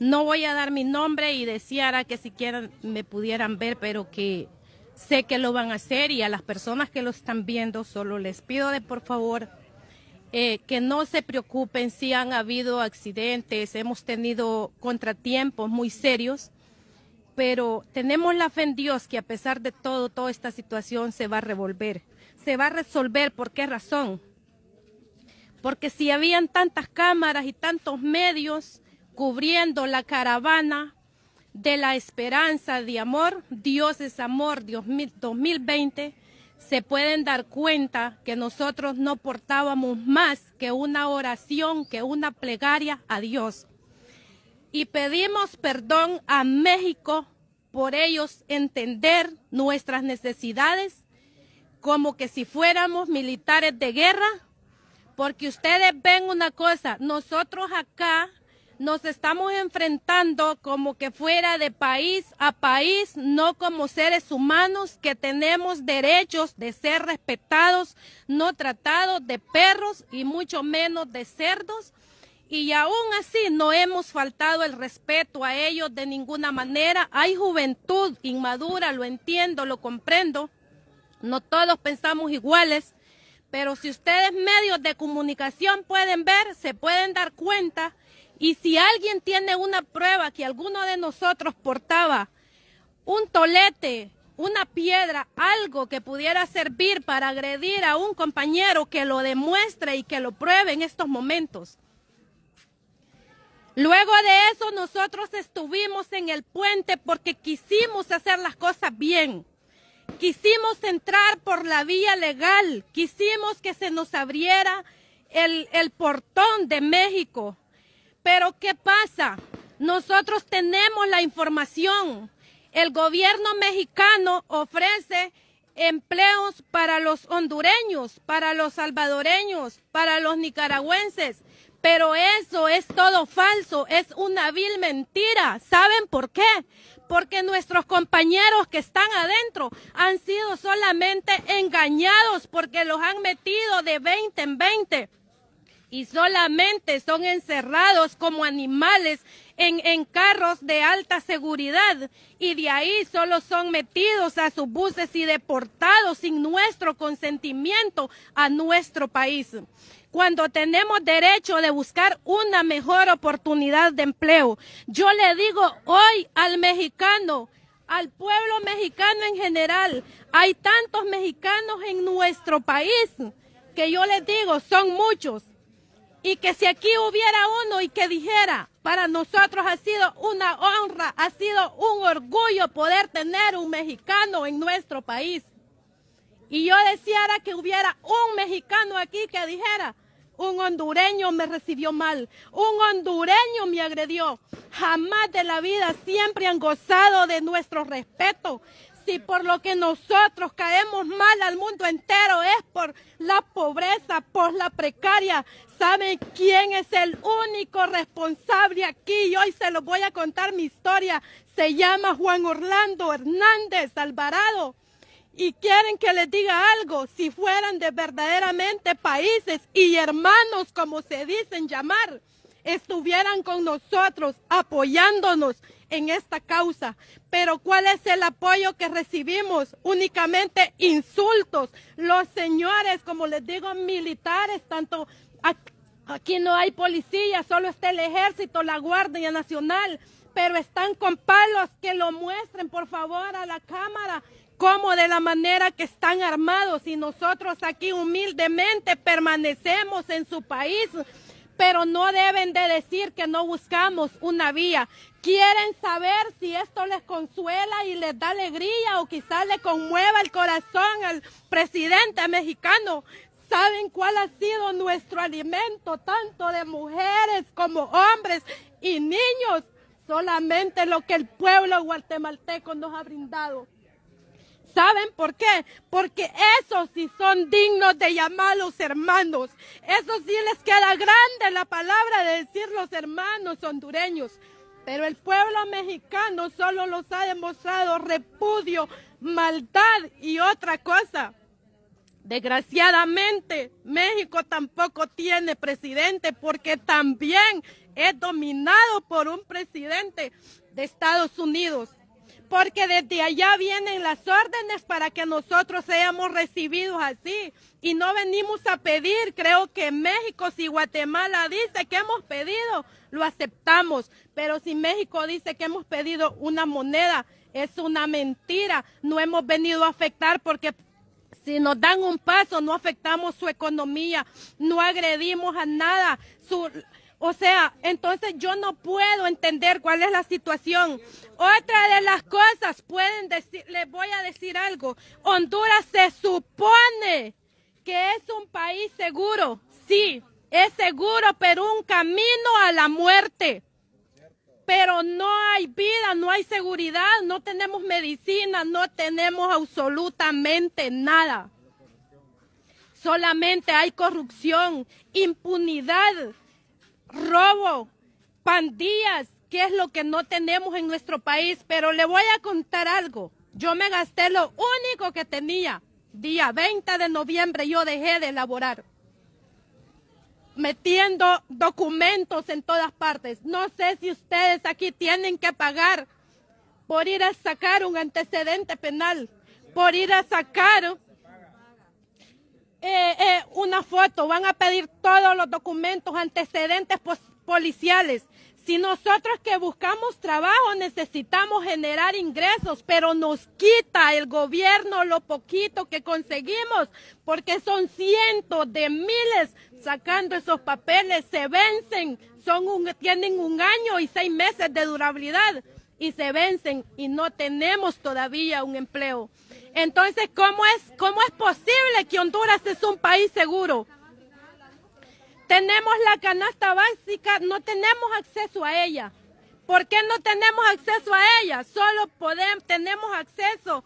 No voy a dar mi nombre y deseara que siquiera me pudieran ver, pero que sé que lo van a hacer y a las personas que lo están viendo solo les pido de por favor eh, que no se preocupen si han habido accidentes, hemos tenido contratiempos muy serios, pero tenemos la fe en Dios que a pesar de todo, toda esta situación se va a revolver. Se va a resolver, ¿por qué razón? Porque si habían tantas cámaras y tantos medios, cubriendo la caravana de la esperanza de amor, Dios es amor, 2020, se pueden dar cuenta que nosotros no portábamos más que una oración, que una plegaria a Dios. Y pedimos perdón a México por ellos entender nuestras necesidades como que si fuéramos militares de guerra, porque ustedes ven una cosa, nosotros acá nos estamos enfrentando como que fuera de país a país, no como seres humanos que tenemos derechos de ser respetados, no tratados de perros y mucho menos de cerdos. Y aún así no hemos faltado el respeto a ellos de ninguna manera. Hay juventud inmadura, lo entiendo, lo comprendo. No todos pensamos iguales, pero si ustedes medios de comunicación pueden ver, se pueden dar cuenta y si alguien tiene una prueba que alguno de nosotros portaba un tolete, una piedra, algo que pudiera servir para agredir a un compañero, que lo demuestre y que lo pruebe en estos momentos. Luego de eso nosotros estuvimos en el puente porque quisimos hacer las cosas bien. Quisimos entrar por la vía legal, quisimos que se nos abriera el, el portón de México pero ¿qué pasa? Nosotros tenemos la información. El gobierno mexicano ofrece empleos para los hondureños, para los salvadoreños, para los nicaragüenses. Pero eso es todo falso, es una vil mentira. ¿Saben por qué? Porque nuestros compañeros que están adentro han sido solamente engañados porque los han metido de 20 en 20 y solamente son encerrados como animales en, en, carros de alta seguridad y de ahí solo son metidos a sus buses y deportados sin nuestro consentimiento a nuestro país. Cuando tenemos derecho de buscar una mejor oportunidad de empleo, yo le digo hoy al mexicano, al pueblo mexicano en general, hay tantos mexicanos en nuestro país que yo les digo, son muchos y que si aquí hubiera uno y que dijera, para nosotros ha sido una honra, ha sido un orgullo poder tener un mexicano en nuestro país. Y yo deseara que hubiera un mexicano aquí que dijera, un hondureño me recibió mal, un hondureño me agredió. Jamás de la vida siempre han gozado de nuestro respeto, si por lo que nosotros caemos mal al mundo entero es por la pobreza, por la precaria. ¿Saben quién es el único responsable aquí? Y hoy se los voy a contar mi historia. Se llama Juan Orlando Hernández Alvarado. Y quieren que les diga algo, si fueran de verdaderamente países y hermanos como se dicen llamar, estuvieran con nosotros apoyándonos en esta causa. Pero ¿cuál es el apoyo que recibimos? Únicamente insultos. Los señores, como les digo, militares, tanto aquí no hay policía, solo está el ejército, la Guardia Nacional, pero están con palos que lo muestren, por favor, a la cámara como de la manera que están armados y nosotros aquí humildemente permanecemos en su país pero no deben de decir que no buscamos una vía. Quieren saber si esto les consuela y les da alegría o quizás le conmueva el corazón al presidente mexicano. ¿Saben cuál ha sido nuestro alimento, tanto de mujeres como hombres y niños? Solamente lo que el pueblo guatemalteco nos ha brindado. ¿Saben por qué? Porque esos sí son dignos de llamarlos hermanos. Eso sí les queda grande la palabra de decir los hermanos hondureños. Pero el pueblo mexicano solo los ha demostrado repudio, maldad y otra cosa. Desgraciadamente, México tampoco tiene presidente porque también es dominado por un presidente de Estados Unidos porque desde allá vienen las órdenes para que nosotros seamos recibidos así. Y no venimos a pedir, creo que México, si Guatemala dice que hemos pedido, lo aceptamos. Pero si México dice que hemos pedido una moneda, es una mentira. No hemos venido a afectar porque si nos dan un paso, no afectamos su economía, no agredimos a nada. Su, o sea, entonces yo no puedo entender cuál es la situación. Otra de las cosas, pueden decir, les voy a decir algo. Honduras se supone que es un país seguro. Sí, es seguro, pero un camino a la muerte. Pero no hay vida, no hay seguridad, no tenemos medicina, no tenemos absolutamente nada. Solamente hay corrupción, impunidad robo, pandillas, que es lo que no tenemos en nuestro país. Pero le voy a contar algo. Yo me gasté lo único que tenía. Día 20 de noviembre yo dejé de elaborar. Metiendo documentos en todas partes. No sé si ustedes aquí tienen que pagar por ir a sacar un antecedente penal, por ir a sacar eh, eh, una foto, van a pedir todos los documentos, antecedentes posibles policiales. Si nosotros que buscamos trabajo necesitamos generar ingresos, pero nos quita el gobierno lo poquito que conseguimos, porque son cientos de miles sacando esos papeles, se vencen, son tienen un año y seis meses de durabilidad y se vencen y no tenemos todavía un empleo. Entonces, ¿cómo es, cómo es posible que Honduras es un país seguro? Tenemos la canasta básica, no tenemos acceso a ella. ¿Por qué no tenemos acceso a ella? Solo podemos, tenemos acceso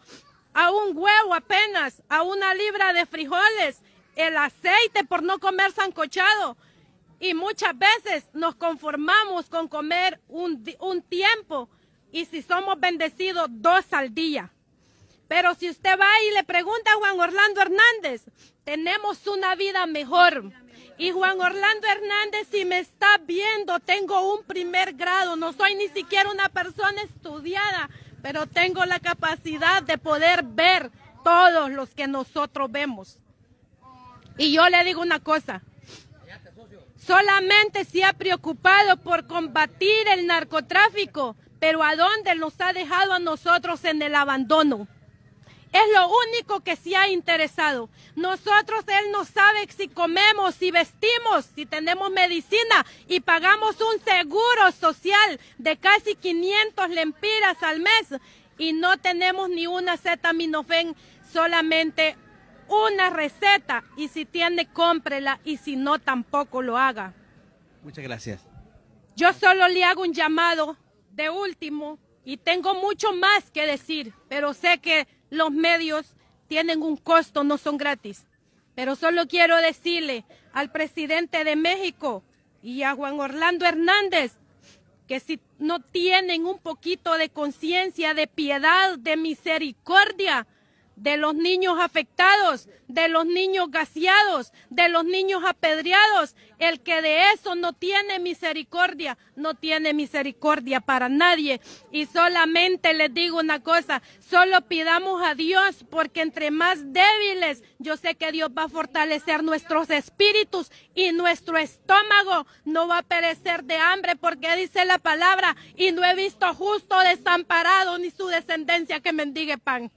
a un huevo apenas, a una libra de frijoles, el aceite por no comer sancochado. Y muchas veces nos conformamos con comer un tiempo y si somos bendecidos, dos al día. Pero si usted va y le pregunta a Juan Orlando Hernández, tenemos una vida mejor. Y Juan Orlando Hernández, si me está viendo, tengo un primer grado, no soy ni siquiera una persona estudiada, pero tengo la capacidad de poder ver todos los que nosotros vemos. Y yo le digo una cosa, solamente se ha preocupado por combatir el narcotráfico, pero ¿a dónde nos ha dejado a nosotros en el abandono? Es lo único que se ha interesado. Nosotros, él no sabe si comemos, si vestimos, si tenemos medicina y pagamos un seguro social de casi 500 lempiras al mes y no tenemos ni una cetaminofén, solamente una receta y si tiene, cómprela y si no, tampoco lo haga. Muchas gracias. Yo solo le hago un llamado de último y tengo mucho más que decir, pero sé que los medios tienen un costo, no son gratis. Pero solo quiero decirle al presidente de México y a Juan Orlando Hernández que si no tienen un poquito de conciencia, de piedad, de misericordia, de los niños afectados, de los niños gaseados, de los niños apedreados. El que de eso no tiene misericordia, no tiene misericordia para nadie. Y solamente les digo una cosa, solo pidamos a Dios porque entre más débiles, yo sé que Dios va a fortalecer nuestros espíritus y nuestro estómago no va a perecer de hambre porque dice la palabra y no he visto justo desamparado ni su descendencia que mendigue pan.